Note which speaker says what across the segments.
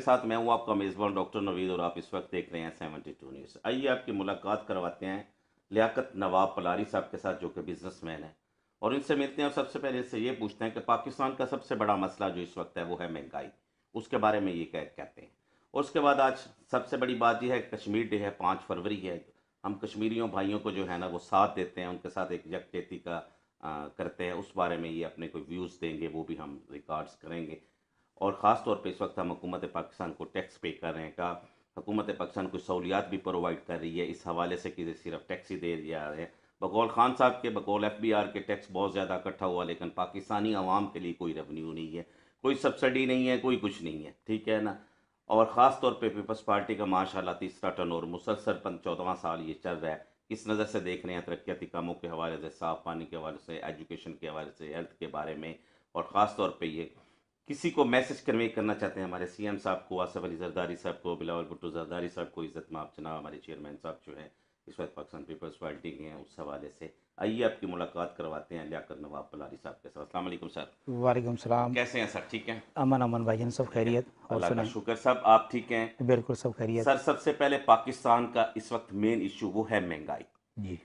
Speaker 1: के साथ मैं हूं आपका मेज़बान डॉक्टर नवीद और आप इस वक्त देख रहे हैं सेवेंटी टू न्यूज़ आइए आपकी मुलाकात करवाते हैं लियाकत नवाब पलारी साहब के साथ जो कि बिजनेस मैन है और इनसे मिलते हैं और सबसे पहले इससे ये पूछते हैं कि पाकिस्तान का सबसे बड़ा मसला जो इस वक्त है वो है महंगाई उसके बारे में ये कह कहते हैं और उसके बाद आज सबसे बड़ी बात यह है कश्मीर डे है पाँच फरवरी है हम कश्मीरियों भाइयों को जो है ना वो साथ देते हैं उनके साथ एक यकचेती का आ, करते हैं उस बारे में ये अपने कोई व्यूज़ देंगे वो भी हम रिकॉर्ड्स करेंगे और ख़ास तौर पर इस वक्त हम हुकूमत पाकिस्तान को टैक्स पे कर रहे हैं का हुकूमत पाकिस्तान कुछ सहूलियात भी प्रोवाइड कर रही है इस हवाले से कि सिर्फ टैक्स ही दे जा रहे हैं बकौल खान साहब के बकौल एफ बी आर के टैक्स बहुत ज़्यादा इकट्ठा हुआ लेकिन पाकिस्तानी आवाम के लिए कोई रेवन्यू नहीं है कोई सब्सिडी नहीं है कोई कुछ नहीं है ठीक है ना और ख़ास तौर पर पीपल्स पार्टी का माशाला तीसरा टन और मुसलसल पन चौदवा साल ये चल रहा है इस नज़र से देख रहे हैं तरक्याती कामों के हवाले से साफ़ पानी के हवाले से एजुकेशन के हवाले से हेल्थ के बारे में और ख़ास तौर पर ये किसी को मैसेज कन्वे करना चाहते हैं हमारे सीएम साहब को आसफ अली जरदारी साहब को बिलावल भुट्टो जरदारी साहब को इज़्ज़त माफ जनाब हमारे चेयरमैन साहब जो हैं इस वक्त पाकिस्तान पीपल्स पार्टी के हैं उस हवाले से आइए आपकी मुलाकात करवाते हैं लियाकर नवाब पलारी साहब के साथ अलैक्म सर
Speaker 2: वालेकुम सलाम
Speaker 1: कैसे हैं सर ठीक हैं
Speaker 2: अमन अमन भाई सब खैरियत अल्लाह
Speaker 1: शुक्र साहब आप ठीक हैं
Speaker 2: बिल्कुल सब खैरियत सर
Speaker 1: सबसे पहले पाकिस्तान का इस वक्त मेन इशू वो है महंगाई जी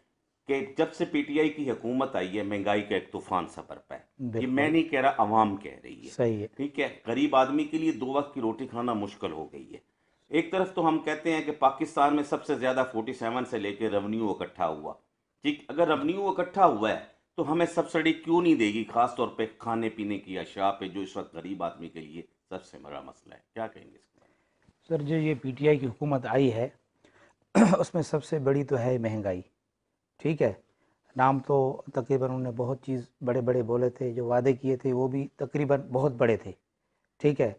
Speaker 1: के जब से पीटीआई की हुकूमत आई है महंगाई का एक तूफान सा बरपा है ये मैं नहीं कह रहा आवाम कह रही है सही है ठीक है गरीब आदमी के लिए दो वक्त की रोटी खाना मुश्किल हो गई है एक तरफ तो हम कहते हैं कि पाकिस्तान में सबसे ज़्यादा 47 से लेकर रेवन्यू इकट्ठा हुआ ठीक अगर रेवन्यू इकट्ठा हुआ है तो हमें सब्सिडी क्यों नहीं देगी ख़ासतौर पर खाने पीने की अशा पे जो इस वक्त गरीब आदमी के लिए सबसे बड़ा मसला है क्या कहेंगे इसके
Speaker 2: सर जो ये आई की हुकूमत आई है उसमें सबसे बड़ी तो है महंगाई ठीक है नाम तो तकरीबन उन्होंने बहुत चीज़ बड़े बड़े बोले थे जो वादे किए थे वो भी तकरीबन बहुत बड़े थे ठीक है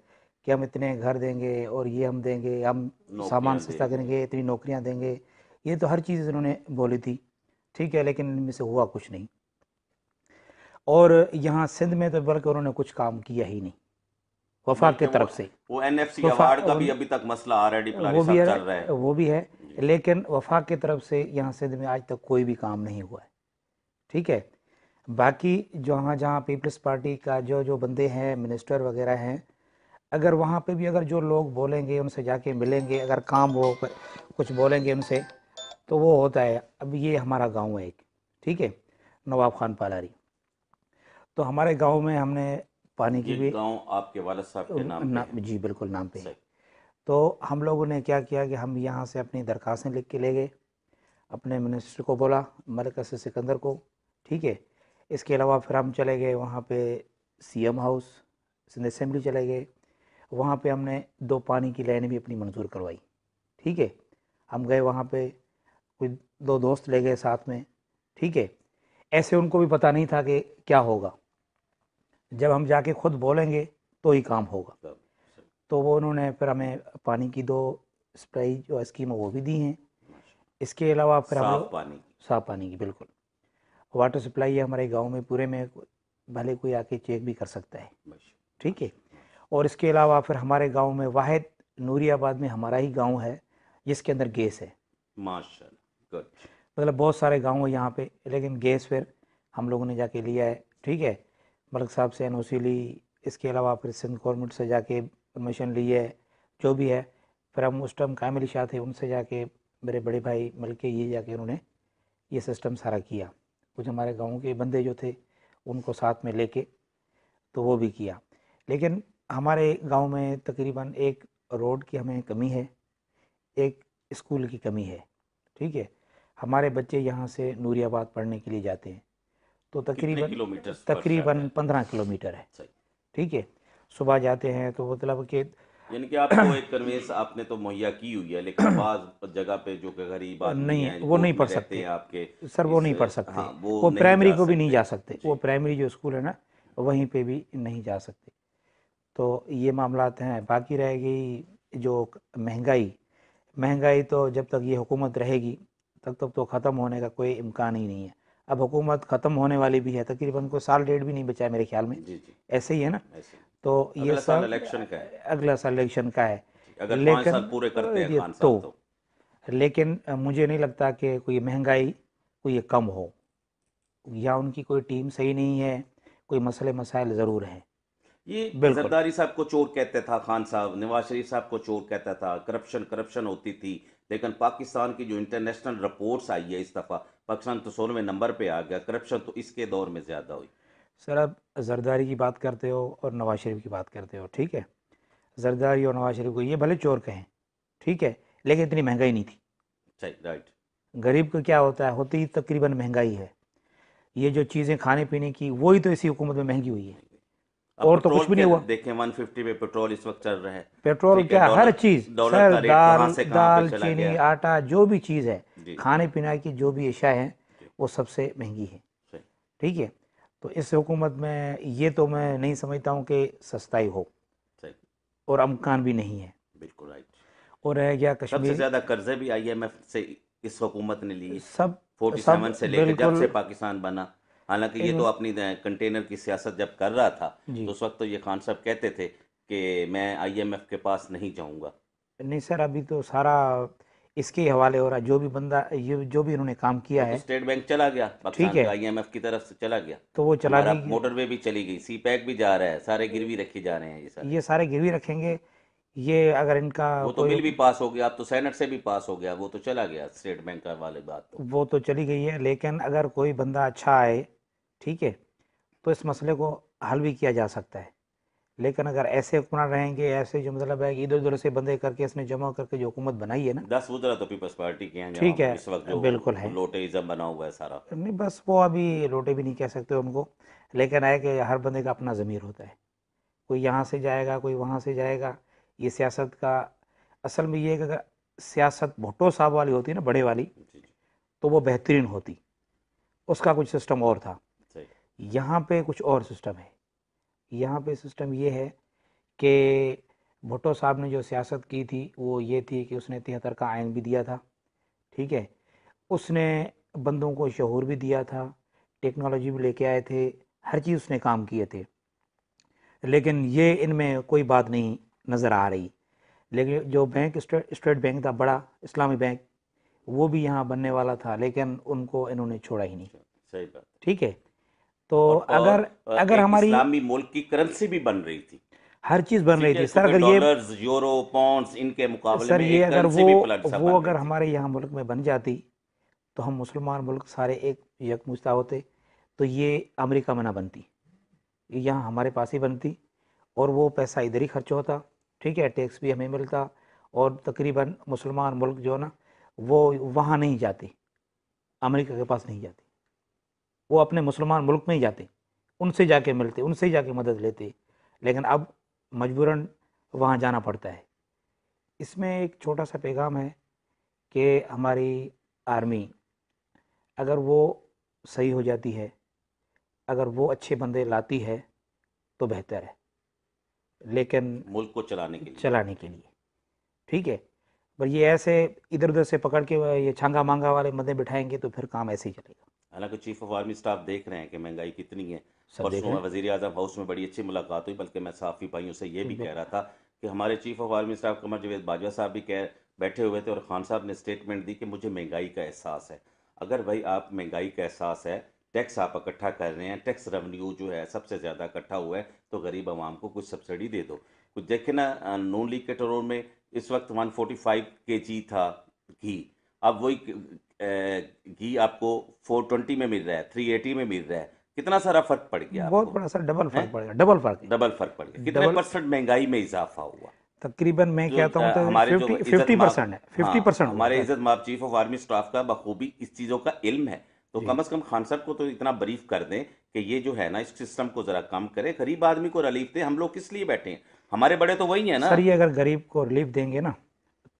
Speaker 2: कि हम इतने घर देंगे और ये हम देंगे हम सामान सस्ता करेंगे इतनी नौकरियां देंगे ये तो हर चीज़ इन्होंने बोली थी ठीक है लेकिन इनमें से हुआ कुछ नहीं और यहाँ सिंध में तो बल्कि उन्होंने कुछ काम किया ही नहीं वफा की तरफ से वो अवार्ड का भी अभी तक
Speaker 1: मसला आ रहा है वो भी है,
Speaker 2: वो भी है लेकिन वफाक की तरफ से यहाँ सिंध में आज तक कोई भी काम नहीं हुआ है ठीक है बाकी जो वहाँ जहाँ पीपल्स पार्टी का जो जो बंदे हैं मिनिस्टर वगैरह हैं अगर वहाँ पे भी अगर जो लोग बोलेंगे उनसे जाके मिलेंगे अगर काम हो कुछ बोलेंगे उनसे तो वो होता है अब ये हमारा गांव है एक ठीक है नवाब खान पालारी तो हमारे गांव में हमने पानी की भी
Speaker 1: गांव आपके वाले
Speaker 2: साहब के नाम ना, पे जी बिल्कुल नाम पे तो हम लोगों ने क्या किया कि हम यहाँ से अपनी दरखास्तें लिख के ले गए अपने मिनिस्टर को बोला मलिक सिकंदर को ठीक है इसके अलावा फिर हम चले गए वहाँ पे सीएम हाउस सिंध असम्बली चले गए वहाँ पे हमने दो पानी की लाइन भी अपनी मंजूर करवाई ठीक है हम गए वहाँ पे कुछ दो दोस्त ले गए साथ में ठीक है ऐसे उनको भी पता नहीं था कि क्या होगा जब हम जाके खुद बोलेंगे तो ही काम होगा तो वो उन्होंने फिर हमें पानी की दो स्प्रे जो स्कीम वो भी दी हैं अच्छा। इसके अलावा फिर हम साफ पानी साफ पानी की बिल्कुल वाटर सप्लाई है हमारे गांव में पूरे में भले कोई आके चेक भी कर सकता है ठीक है और इसके अलावा फिर हमारे गांव में वाहिद नूरियाबाद में हमारा ही गांव है जिसके अंदर
Speaker 1: गैस है मतलब
Speaker 2: बहुत सारे गांव है यहाँ पे लेकिन गैस फिर हम लोगों ने जाके लिया है ठीक है मलक साहब से एन ली इसके अलावा फिर सिंध गवर्नमेंट से जाके परमिशन ली है जो भी है फिर हम उस टाइम कामिल शाह थे उनसे जाके मेरे बड़े भाई मिल के ये जाके उन्होंने ये सिस्टम सारा किया कुछ हमारे गांव के बंदे जो थे उनको साथ में लेके तो वो भी किया लेकिन हमारे गांव में तकरीबन एक रोड की हमें कमी है एक स्कूल की कमी है ठीक है हमारे बच्चे यहाँ से नूरियाबाद पढ़ने के लिए जाते हैं तो तकरीबन तकरीबन पंद्रह किलोमीटर है ठीक है सुबह जाते हैं तो मतलब कि
Speaker 1: यानी कि आपको एक कन्वेंस आपने तो मुहैया की हुई है लेकिन बाद जगह पे जो गरीब आदमी नहीं है, वो नहीं पढ़ सकते हैं आपके सर वो नहीं पढ़ सकते
Speaker 2: हाँ, वो, वो प्राइमरी को भी नहीं जा सकते वो प्राइमरी जो स्कूल है ना वहीं पे भी नहीं जा सकते तो ये मामला हैं बाकी रह गई जो महंगाई महंगाई तो जब तक ये हुकूमत रहेगी तब तक तो ख़त्म होने का कोई इम्कान ही नहीं है अब हुकूमत ख़त्म होने वाली भी है तकरीबन को साल डेढ़ भी नहीं बचा है मेरे ख्याल में ऐसे ही है ना तो ये साल इलेक्शन का है अगला साल इलेक्शन का है अगर लेकिन साल पूरे करते हैं खान तो, तो लेकिन मुझे नहीं लगता कि कोई महंगाई कोई कम हो या उनकी कोई टीम सही नहीं है कोई मसले मसाइल ज़रूर हैं ये जरदारी
Speaker 1: साहब को चोर कहते था खान साहब नवाज शरीफ साहब को चोर कहता था करप्शन करप्शन होती थी लेकिन पाकिस्तान की जो इंटरनेशनल रिपोर्ट्स आई है इस दफ़ा पाकिस्तान तो सोलहवें नंबर पे आ गया करप्शन तो इसके दौर में ज़्यादा हुई
Speaker 2: सर आप जरदारी की बात करते हो और नवाज शरीफ की बात करते हो ठीक है जरदारी और नवाज शरीफ को ये भले चोर कहें ठीक है लेकिन इतनी महंगाई नहीं थी सही राइट गरीब को क्या होता है होती ही तकरीबन महंगाई है ये जो चीज़ें खाने पीने की वही तो इसी हुकूमत में महंगी हुई है और तो कुछ भी नहीं हुआ
Speaker 1: देखें 150 पे पेट्रोल इस वक्त चल रहा है पेट्रोल क्या हर चीज सर दाल दाल चीनी
Speaker 2: आटा जो भी चीज़ है खाने पीने की जो भी अशाएँ हैं वो सबसे महंगी है ठीक है तो इस हुकूमत में ये तो मैं नहीं समझता हूँ कि सस्ताई हो और अमकान भी नहीं है बिल्कुल राइट और रह गया कश्मीर सबसे ज़्यादा
Speaker 1: कर्जे भी आई आईएमएफ से इस हुकूमत ने लिए सब 47 से लेकर जब से पाकिस्तान बना हालांकि ये तो अपनी कंटेनर की सियासत जब कर रहा था तो उस वक्त तो ये खान साहब कहते थे कि मैं आईएमएफ के पास नहीं जाऊंगा
Speaker 2: नहीं सर अभी तो सारा इसके हवाले हो रहा जो भी बंदा ये जो भी उन्होंने काम किया तो है
Speaker 1: स्टेट बैंक चला गया ठीक है आईएमएफ की तरफ से चला गया तो वो चला गया मोटरवे भी चली गई सी पैक भी जा रहा है सारे गिरवी रखे जा रहे हैं ये सारे
Speaker 2: ये सारे गिरवी रखेंगे ये अगर इनका वो तो बिल
Speaker 1: भी पास हो गया अब तो सेनेट से भी पास हो गया वो तो चला गया स्टेट बैंक का वाले बात
Speaker 2: तो। वो तो चली गई है लेकिन अगर कोई बंदा अच्छा आए ठीक है तो इस मसले को हल भी किया जा सकता है लेकिन अगर ऐसे हुक्मरान रहेंगे ऐसे जो मतलब है इधर उधर से बंदे करके इसने जमा करके जो हुकूमत बनाई है ना दस उधर तो
Speaker 1: पीपल्स पार्टी के हैं ठीक है इस वक्त बिल्कुल है लोटेइज्म बना हुआ है सारा
Speaker 2: नहीं बस वो अभी लोटे भी नहीं कह सकते उनको लेकिन है कि हर बंदे का अपना ज़मीर होता है कोई यहाँ से जाएगा कोई वहाँ से जाएगा ये सियासत का असल में ये अगर सियासत भुट्टो साहब वाली होती ना बड़े वाली तो वो बेहतरीन होती उसका कुछ सिस्टम और था यहाँ पे कुछ और सिस्टम है यहाँ पे सिस्टम ये है कि भुट्टो साहब ने जो सियासत की थी वो ये थी कि उसने तिहत्तर का आयन भी दिया था ठीक है उसने बंदों को शहूर भी दिया था टेक्नोलॉजी भी लेके आए थे हर चीज़ उसने काम किए थे लेकिन ये इनमें कोई बात नहीं नज़र आ रही लेकिन जो बैंक स्टेट बैंक था बड़ा इस्लामी बैंक वो भी यहाँ बनने वाला था लेकिन उनको इन्होंने छोड़ा ही नहीं अच्छा, सही बात ठीक है तो अगर अगर हमारी इस्लामी
Speaker 1: मुल्क की करेंसी भी बन रही थी
Speaker 2: हर चीज बन रही थी सर अगर ये
Speaker 1: यूरो पॉन्ड्स इनके मुकाबले सर ये अगर वो वो
Speaker 2: अगर हमारे यहाँ मुल्क में बन जाती तो हम मुसलमान मुल्क सारे एक यकमुश्ता होते तो ये अमेरिका में ना बनती यहाँ हमारे पास ही बनती और वो पैसा इधर ही खर्च होता ठीक है टैक्स भी हमें मिलता और तकरीबन मुसलमान मुल्क जो है ना वो वहाँ नहीं जाते अमेरिका के पास नहीं जाते वो अपने मुसलमान मुल्क में ही जाते उनसे जाके मिलते उनसे ही जाके मदद लेते लेकिन अब मजबूरन वहाँ जाना पड़ता है इसमें एक छोटा सा पैगाम है कि हमारी आर्मी अगर वो सही हो जाती है अगर वो अच्छे बंदे लाती है तो बेहतर है लेकिन मुल्क को चलाने के लिए चलाने के लिए ठीक है पर ये ऐसे इधर उधर से पकड़ के ये छांगा मांगा वाले बंदे बिठाएंगे तो फिर काम ऐसे ही चलेगा
Speaker 1: हालांकि चीफ ऑफ आर्मी स्टाफ देख रहे हैं कि महंगाई कितनी है परसों वजीर अजम हाउस में बड़ी अच्छी मुलाकात हुई बल्कि मैं साफी भाइयों से ये भी कह रहा था कि हमारे chief of army staff Qamar Javed Bajwa साहब भी कह बैठे हुए थे और खान साहब ने स्टेटमेंट दी कि मुझे महंगाई का एहसास है अगर भाई आप महंगाई का एहसास है टैक्स आप इकट्ठा कर रहे हैं टैक्स रेवन्यू जो है सबसे ज़्यादा इकट्ठा हुआ है तो गरीब आवाम को कुछ सब्सिडी दे दो कुछ देखे ना नून लीग के में इस वक्त 145 फोर्टी था घी अब वही घी आपको 420 में मिल रहा है 380 में मिल रहा है कितना सारा फर्क पड़ गया बहुत बड़ा सर डबल फर्क पड़ गया डबल फर्क डबल फर्क पड़ गया कितने परसेंट महंगाई में इजाफा हुआ
Speaker 2: तकरीबन मैं कहता हूँ तो हमारे फिफ्टी परसेंट है फिफ्टी हाँ, परसेंट हमारे
Speaker 1: इज्जत माप चीफ ऑफ आर्मी स्टाफ का बखूबी इस चीज़ों का इल्म है तो कम अज कम खान साहब को तो इतना ब्रीफ कर दें कि ये जो है ना इस सिस्टम को जरा कम करें गरीब आदमी को रिलीफ दें हम लोग किस लिए बैठे हैं हमारे बड़े तो वही है ना सर ये
Speaker 2: अगर गरीब को रिलीफ देंगे ना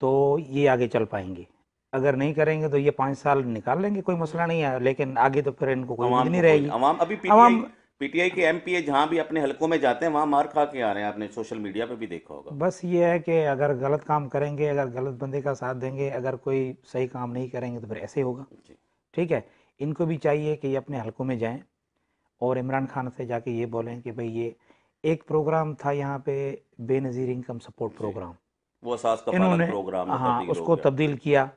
Speaker 2: तो ये आगे चल पाएंगे अगर नहीं करेंगे तो ये पाँच साल निकाल लेंगे कोई मसला नहीं है लेकिन आगे तो फिर इनको कोई नहीं रहेगी
Speaker 1: अभी पीटीआई के एमपीए जहां भी अपने हलकों में जाते हैं वहां मार खा के आ रहे हैं आपने सोशल मीडिया पे भी देखा होगा
Speaker 2: बस ये है कि अगर गलत काम करेंगे अगर गलत बंदे का साथ देंगे अगर कोई सही काम नहीं करेंगे तो फिर ऐसे होगा ठीक है इनको भी चाहिए कि ये अपने हलकों में जाएं और इमरान खान से जाके ये बोलें कि भाई ये एक प्रोग्राम था यहाँ पे बेनज़ीर इनकम सपोर्ट प्रोग्राम
Speaker 1: वो प्रोग्राम हाँ उसको
Speaker 2: तब्दील किया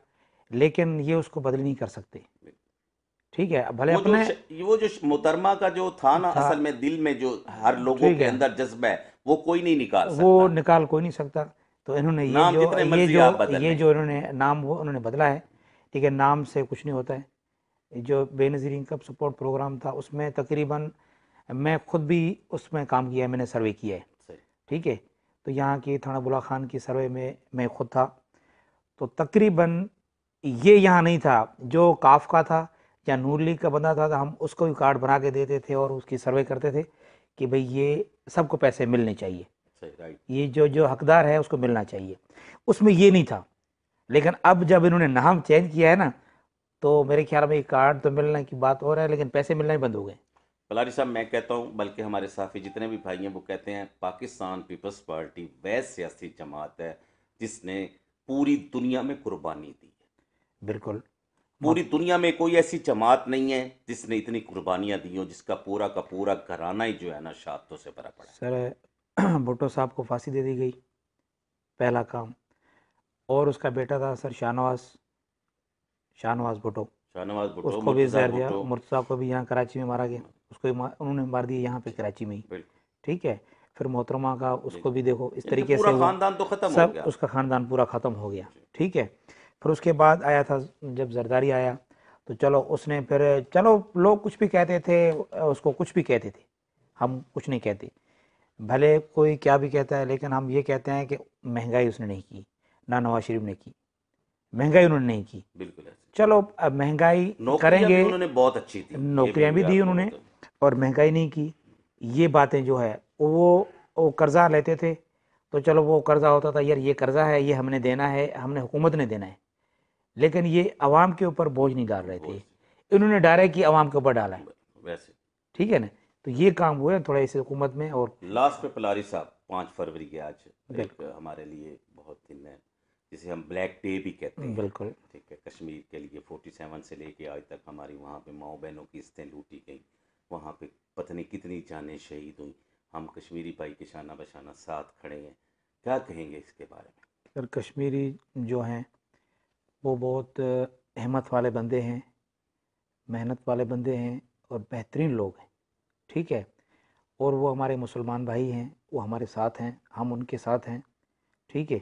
Speaker 2: लेकिन ये उसको बदल नहीं कर सकते ठीक है भले वो अपने
Speaker 1: जो वो जो मुतरमा का जो था ना था, असल में दिल में जो हर लोगों के अंदर जज्बा है वो कोई नहीं निकाल सकता वो
Speaker 2: निकाल कोई नहीं सकता तो इन्होंने ये जो ये जो ये जो इन्होंने नाम वो उन्होंने बदला है ठीक है नाम से कुछ नहीं होता है जो बेनज़ीर इनकम सपोर्ट प्रोग्राम था उसमें तकरीबन मैं खुद भी उसमें काम किया है मैंने सर्वे किया है ठीक है तो यहाँ की थाना बुला खान की सर्वे में मैं खुद था तो तकरीबन ये यहाँ नहीं था जो काफ का था या नूर लीग का बंदा था तो हम उसको भी कार्ड बना के देते थे और उसकी सर्वे करते थे कि भाई ये सबको पैसे मिलने
Speaker 1: चाहिए
Speaker 2: ये जो जो हकदार है उसको मिलना चाहिए उसमें ये नहीं था लेकिन अब जब इन्होंने नाम चेंज किया है ना तो मेरे ख्याल में ये कार्ड तो मिलने की बात हो रहा है लेकिन पैसे मिलना ही बंद हो गए
Speaker 1: पलारी साहब मैं कहता हूँ बल्कि हमारे साफी जितने भी भाई हैं वो कहते हैं पाकिस्तान पीपल्स पार्टी वह सियासी जमात है जिसने पूरी दुनिया में कुर्बानी दी बिल्कुल पूरी हाँ। दुनिया में कोई ऐसी जमात नहीं है जिसने इतनी कुर्बानियां दी हो जिसका पूरा का पूरा घराना ही जो है ना शहादतों से भरा
Speaker 2: पड़ा सर भुट्टो साहब को फांसी दे दी गई पहला काम और उसका बेटा था सर शाहनवाज शाहनवाज भुटो शाहनवाज भुटो उसको भी जहर दिया मुर्तजा को भी यहाँ कराची में मारा गया उसको उन्होंने मार दिया यहाँ पे कराची में ही ठीक है फिर मोहतरमा का उसको भी देखो इस तरीके से खानदान तो खत्म उसका खानदान पूरा ख़त्म हो गया ठीक है फिर उसके बाद आया था जब जरदारी आया तो चलो उसने फिर चलो लोग कुछ भी कहते थे उसको कुछ भी कहते थे हम कुछ नहीं कहते भले कोई क्या भी कहता है लेकिन हम ये कहते हैं कि महंगाई उसने नहीं की ना नवाज शरीफ ने की महंगाई उन्होंने नहीं की बिल्कुल चलो अब महंगाई करेंगे उन्होंने
Speaker 1: बहुत अच्छी थी नौकरियां भी दी उन्होंने
Speaker 2: और महंगाई नहीं की ये बातें जो है वो वो कर्ज़ा लेते थे तो चलो वो कर्ज़ा होता था यार ये कर्ज़ा है ये हमने देना है हमने हुकूमत ने देना है लेकिन ये आवाम के ऊपर बोझ नहीं डाल रहे थे इन्होंने डायरेक्ट ही अवाम के ऊपर डाला है वैसे ठीक है ना तो ये काम हुए है थोड़ा इस हुकूमत में और
Speaker 1: लास्ट पे पलारी साहब पाँच फरवरी के आज एक हमारे लिए बहुत दिन है जिसे हम ब्लैक डे भी कहते हैं बिल्कुल ठीक है कश्मीर के लिए फोर्टी सेवन से लेके आज तक हमारी वहाँ पे माओ बहनों की इस्तें लूटी गई वहाँ पे पत्नी कितनी जानें शहीद हुई हम कश्मीरी भाई के शाना बशाना साथ खड़े हैं क्या कहेंगे इसके बारे में
Speaker 2: सर कश्मीरी जो हैं वो बहुत हिम्मत वाले बंदे हैं मेहनत वाले बंदे हैं और बेहतरीन लोग हैं ठीक है और वो हमारे मुसलमान भाई हैं वो हमारे साथ हैं हम उनके साथ हैं ठीक है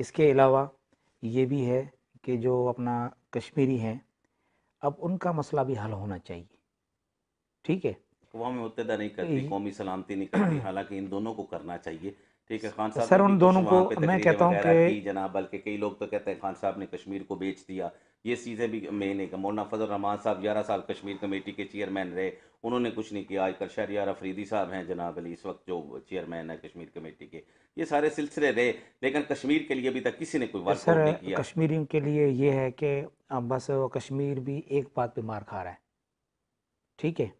Speaker 2: इसके अलावा ये भी है कि जो अपना कश्मीरी हैं अब उनका मसला भी हल होना चाहिए ठीक है
Speaker 1: अकवा नहीं करती कौमी सलामती नहीं करती हालांकि इन दोनों को करना चाहिए ठीक है खान तो साहब सर उन दोनों को मैं कहता हूँ कि जनाब बल्कि कई लोग तो कहते हैं खान साहब ने कश्मीर को बेच दिया ये चीज़ें भी मेन है मोना फजल रहमान साहब ग्यारह साल कश्मीर कमेटी के चेयरमैन रहे उन्होंने कुछ नहीं किया आजकल शहरियार अफरीदी साहब हैं जनाब अली इस वक्त जो चेयरमैन है कश्मीर कमेटी के ये सारे सिलसिले रहे लेकिन कश्मीर के लिए अभी तक किसी ने कोई तो वर्क सर नहीं किया
Speaker 2: कश्मीरियों के लिए ये है कि अब बस कश्मीर भी एक बात पे मार खा रहा है ठीक है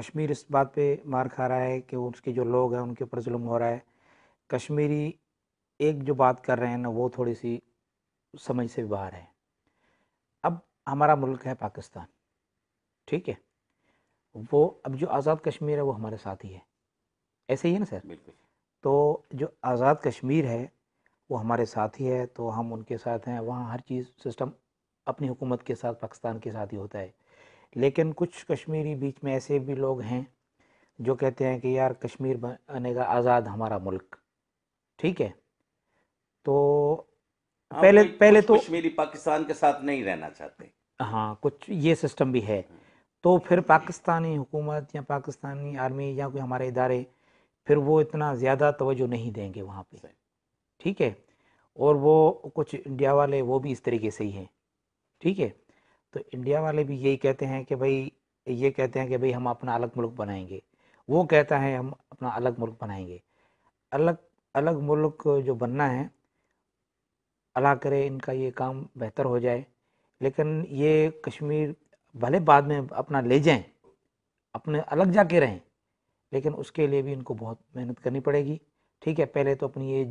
Speaker 2: कश्मीर इस बात पे मार खा रहा है कि उसके जो लोग हैं उनके ऊपर जुलम हो रहा है कश्मीरी एक जो बात कर रहे हैं ना वो थोड़ी सी समझ से बाहर है अब हमारा मुल्क है पाकिस्तान ठीक है वो अब जो आज़ाद कश्मीर है वो हमारे साथ ही है ऐसे ही है ना सर बिल्कुल तो जो आज़ाद कश्मीर है वो हमारे साथ ही है तो हम उनके साथ हैं वहाँ हर चीज़ सिस्टम अपनी हुकूमत के साथ पाकिस्तान के साथ ही होता है लेकिन कुछ कश्मीरी बीच में ऐसे भी लोग हैं जो कहते हैं कि यार कश्मीर बनेगा आज़ाद हमारा मुल्क ठीक है तो हाँ, पहले पहले तो
Speaker 1: कश्मीरी पाकिस्तान के साथ
Speaker 2: नहीं रहना चाहते हाँ कुछ ये सिस्टम भी है हाँ। तो फिर पाकिस्तानी हुकूमत या पाकिस्तानी आर्मी या कोई हमारे इदारे फिर वो इतना ज़्यादा तवज्जो नहीं देंगे वहाँ पे ठीक है और वो कुछ इंडिया वाले वो भी इस तरीके से ही हैं ठीक है तो इंडिया वाले भी यही कहते हैं कि भाई ये कहते हैं कि भाई हम अपना अलग मुल्क बनाएंगे वो कहता है हम अपना अलग मुल्क बनाएंगे अलग अलग मुल्क जो बनना है अला करे इनका ये काम बेहतर हो जाए लेकिन ये कश्मीर भले बाद में अपना ले जाएं अपने अलग जाके रहें लेकिन उसके लिए भी इनको बहुत मेहनत करनी पड़ेगी ठीक है पहले तो अपनी ये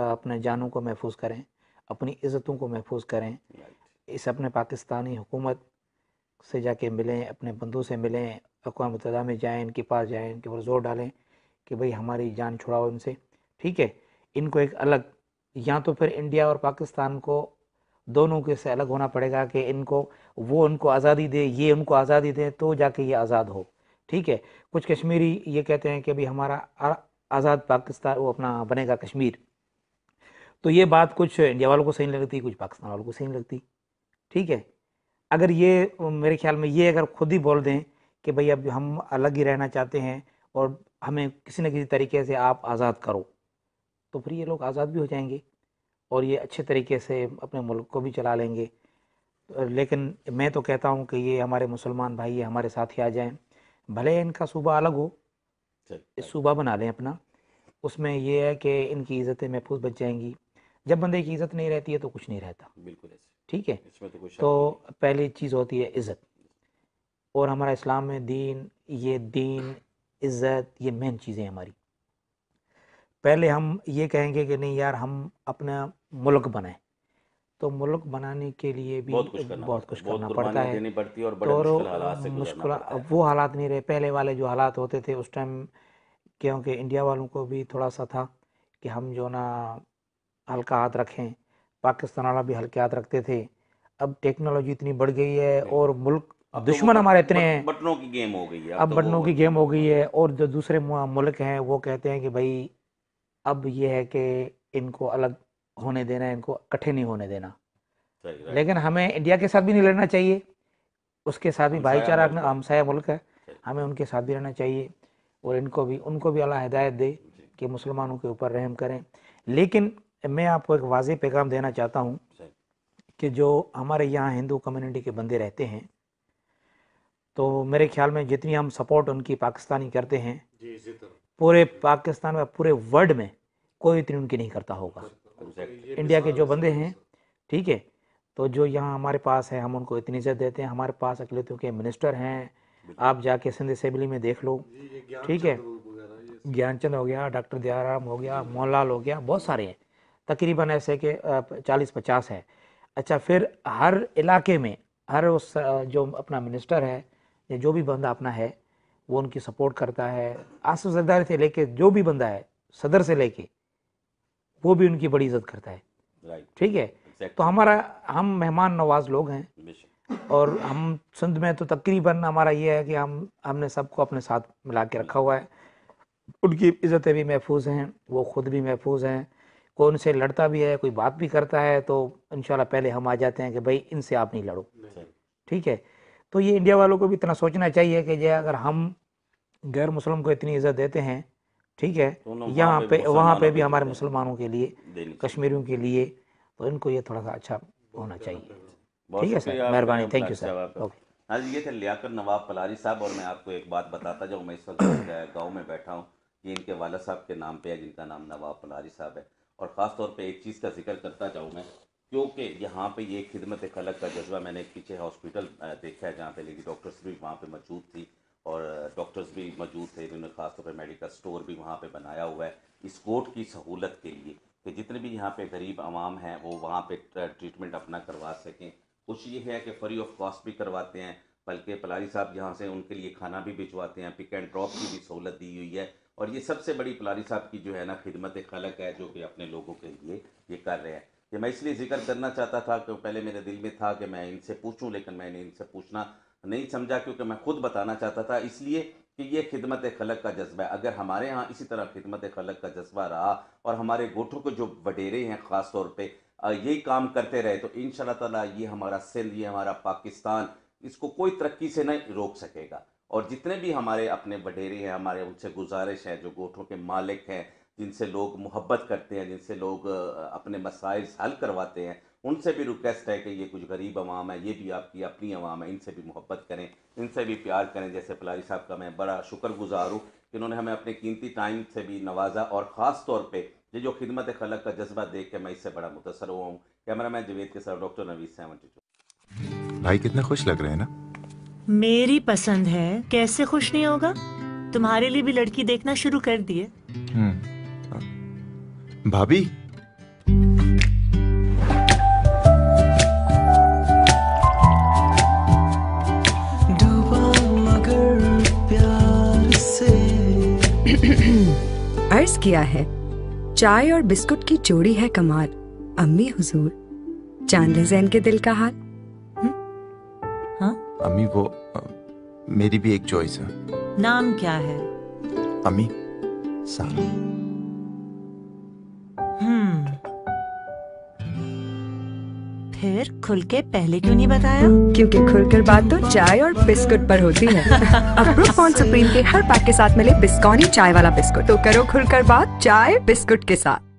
Speaker 2: अपने जानों को महफूज करें अपनी इज़्ज़तों को महफूज करें इस अपने पाकिस्तानी हुकूमत से जाके मिलें अपने बंदों से मिलें अकवा मुतदा में जाएँ इनके पास जाएँ इनके ऊपर जोर डालें कि भाई हमारी जान छुड़ाओ इनसे ठीक है इनको एक अलग या तो फिर इंडिया और पाकिस्तान को दोनों के से अलग होना पड़ेगा कि इनको वो उनको आज़ादी दे ये उनको आज़ादी दें तो जाके ये आज़ाद हो ठीक है कुछ कश्मीरी ये कहते हैं कि अभी हमारा आज़ाद पाकिस्तान वो अपना बनेगा कश्मीर तो ये बात कुछ इंडिया वालों को सही नहीं लगती कुछ पाकिस्तान वालों को सही नहीं लगती ठीक है अगर ये मेरे ख्याल में ये अगर खुद ही बोल दें कि भाई अब हम अलग ही रहना चाहते हैं और हमें किसी न किसी तरीके से आप आज़ाद करो तो फिर ये लोग आज़ाद भी हो जाएंगे और ये अच्छे तरीके से अपने मुल्क को भी चला लेंगे लेकिन मैं तो कहता हूँ कि ये हमारे मुसलमान भाई ये हमारे साथ ही आ जाएं भले इनका सूबा अलग हो सूबा बना लें अपना उसमें यह है कि इनकी इज़्ज़तें महफूज बच जाएंगी जब बंदे की इज़्ज़त नहीं रहती है तो कुछ नहीं रहता बिल्कुल ठीक है
Speaker 1: तो, तो
Speaker 2: पहली चीज़ होती है इज़्ज़त और हमारा इस्लाम में दीन ये दीन इज़्ज़त ये मेन चीज़ें हमारी पहले हम ये कहेंगे कि नहीं यार हम अपना मुल्क बनाए तो मुल्क बनाने के लिए भी बहुत कुछ करना, बहुत कुछ करना तो पड़ता है पड़ती और बड़े मुश्किल वो हालात नहीं रहे पहले वाले जो हालात होते थे उस टाइम क्योंकि इंडिया वालों को भी थोड़ा सा था कि हम जो ना हल्का हाथ रखें पाकिस्तान वाला भी हल्के हाथ रखते थे अब टेक्नोलॉजी इतनी बढ़ गई है और मुल्क तो दुश्मन हमारे इतने हैं
Speaker 1: बटनों की गेम हो गई है अब तो बटनों
Speaker 2: की गेम हो गई है और जो दूसरे मुल्क हैं वो कहते हैं कि भाई अब ये है कि इनको अलग होने देना इनको इकट्ठे नहीं होने देना लेकिन हमें इंडिया के साथ भी नहीं लड़ना चाहिए उसके साथ भी भाईचारा रखना हमसाया मुल्क है हमें उनके साथ भी रहना चाहिए और इनको भी उनको भी अल्लाह हिदायत दे कि मुसलमानों के ऊपर रहम करें लेकिन मैं आपको एक वाज पैगाम देना चाहता हूँ कि जो हमारे यहाँ हिंदू कम्युनिटी के बंदे रहते हैं तो मेरे ख्याल में जितनी हम सपोर्ट उनकी पाकिस्तानी करते हैं पूरे पाकिस्तान में पूरे वर्ल्ड में कोई इतनी उनकी नहीं करता होगा इंडिया के जो बंदे हैं ठीक है तो जो यहाँ हमारे पास है हम उनको इतनी इज्जत देते हैं हमारे पास अकेलेतों के मिनिस्टर हैं आप जाके सिंध असेंबली में देख लो ठीक है ज्ञानचंद हो गया डॉक्टर दयाराम हो गया मोहनलाल हो गया बहुत सारे हैं तकरीबन ऐसे के चालीस पचास है अच्छा फिर हर इलाके में हर उस जो अपना मिनिस्टर है या जो भी बंदा अपना है वो उनकी सपोर्ट करता है आसफ सरदार से लेके जो भी बंदा है सदर से लेके वो भी उनकी बड़ी इज्जत करता
Speaker 1: है
Speaker 2: ठीक है तो हमारा हम मेहमान नवाज लोग हैं और हम सिंध में तो तकरीबन हमारा ये है कि हम हमने सबको अपने साथ मिला के रखा हुआ है उनकी इज़्ज़तें भी महफूज हैं वो खुद भी महफूज हैं कोई उनसे लड़ता भी है कोई बात भी करता है तो इन पहले हम आ जाते हैं कि भाई इनसे आप नहीं लड़ो ठीक है तो ये इंडिया वालों को भी इतना सोचना चाहिए कि जो अगर हम गैर मुस्लिम को इतनी इज्जत देते हैं ठीक है यहाँ पे वहाँ पे भी हमारे मुसलमानों के लिए कश्मीरियों के लिए तो इनको ये थोड़ा सा अच्छा होना चाहिए ठीक है सर मेहरबानी थैंक यू सर ओके
Speaker 1: हाँ जी ये थे लियाकर नवाब पलारी साहब और मैं आपको एक बात बताता जाऊँ मैं इस वक्त गाँव में बैठा हूँ ये इनके वाला साहब के नाम पे है जिनका नाम नवाब पलारी साहब है और ख़ास तौर पे एक चीज़ का जिक्र करता जाऊँ मैं क्योंकि यहाँ पे ये खिदमत खलक का जज्बा मैंने पीछे हॉस्पिटल देखा है जहाँ पे लेडी डॉक्टर्स भी वहाँ पे मौजूद थी और डॉक्टर्स भी मौजूद थे इन्होंने खासतौर पर मेडिकल स्टोर भी वहाँ पे बनाया हुआ है इस कोर्ट की सहूलत के लिए कि जितने भी यहाँ पे गरीब आवाम हैं वो वहाँ पे ट्रीटमेंट अपना करवा सकें कुछ ये है कि फ्री ऑफ कॉस्ट भी करवाते हैं बल्कि पलारी साहब यहाँ से उनके लिए खाना भी भिजवाते हैं पिक एंड ड्रॉप की भी सहूलत दी हुई है और ये सबसे बड़ी पलारी साहब की जो है ना खिदमत खलक है जो कि अपने लोगों के लिए ये कर रहे हैं ये मैं इसलिए जिक्र करना चाहता था कि पहले मेरे दिल में था कि मैं इनसे पूछूं लेकिन मैंने इनसे पूछना नहीं समझा क्योंकि मैं खुद बताना चाहता था इसलिए कि ये खिदमत खलक का जज्बा है अगर हमारे यहाँ इसी तरह खिदमत खलक का जज्बा रहा और हमारे गोठों को जो वडेरे हैं ख़ास तौर पर यही काम करते रहे तो इन ताला ये हमारा सिंध ये हमारा पाकिस्तान इसको कोई तरक्की से नहीं रोक सकेगा और जितने भी हमारे अपने वडेरे हैं हमारे उनसे गुजारिश है जो गोठों के मालिक हैं जिनसे लोग मोहब्बत करते हैं जिनसे लोग अपने मसाइल हल करवाते हैं उनसे भी रिक्वेस्ट है कि ये कुछ गरीब अवाम है ये भी आपकी अपनी आवाम है इनसे भी मोहब्बत करें इनसे भी प्यार करें जैसे पलारी साहब का मैं बड़ा शुक्र गुजार हूँ कि उन्होंने हमें अपने कीमती टाइम से भी नवाजा और ख़ास तौर पर ये जो खिदमत खलक का जज्बा देख के मैं इससे बड़ा मुतासर हुआ हूँ कैमरा मैन जवेद के साथ डॉक्टर नवीद सेवन भाई कितने खुश लग रहे हैं ना
Speaker 2: मेरी पसंद है कैसे खुश नहीं होगा तुम्हारे लिए भी लड़की देखना शुरू कर दिए
Speaker 1: हम्म। भाभी अर्ज किया है चाय और बिस्कुट की जोड़ी है कमाल अम्मी हुजूर जान जैन के दिल का हाल हम्म? हाँ अम्मी वो मेरी भी एक चॉइस है
Speaker 2: नाम क्या है अम्मी सारा फिर खुल के पहले
Speaker 1: क्यों नहीं बताया क्योंकि खुलकर बात तो चाय और बिस्कुट पर होती है अब रूपॉन
Speaker 2: सुप्रीम के हर पैक के साथ मिले बिस्कॉनी चाय वाला बिस्कुट तो करो खुलकर बात चाय बिस्कुट के साथ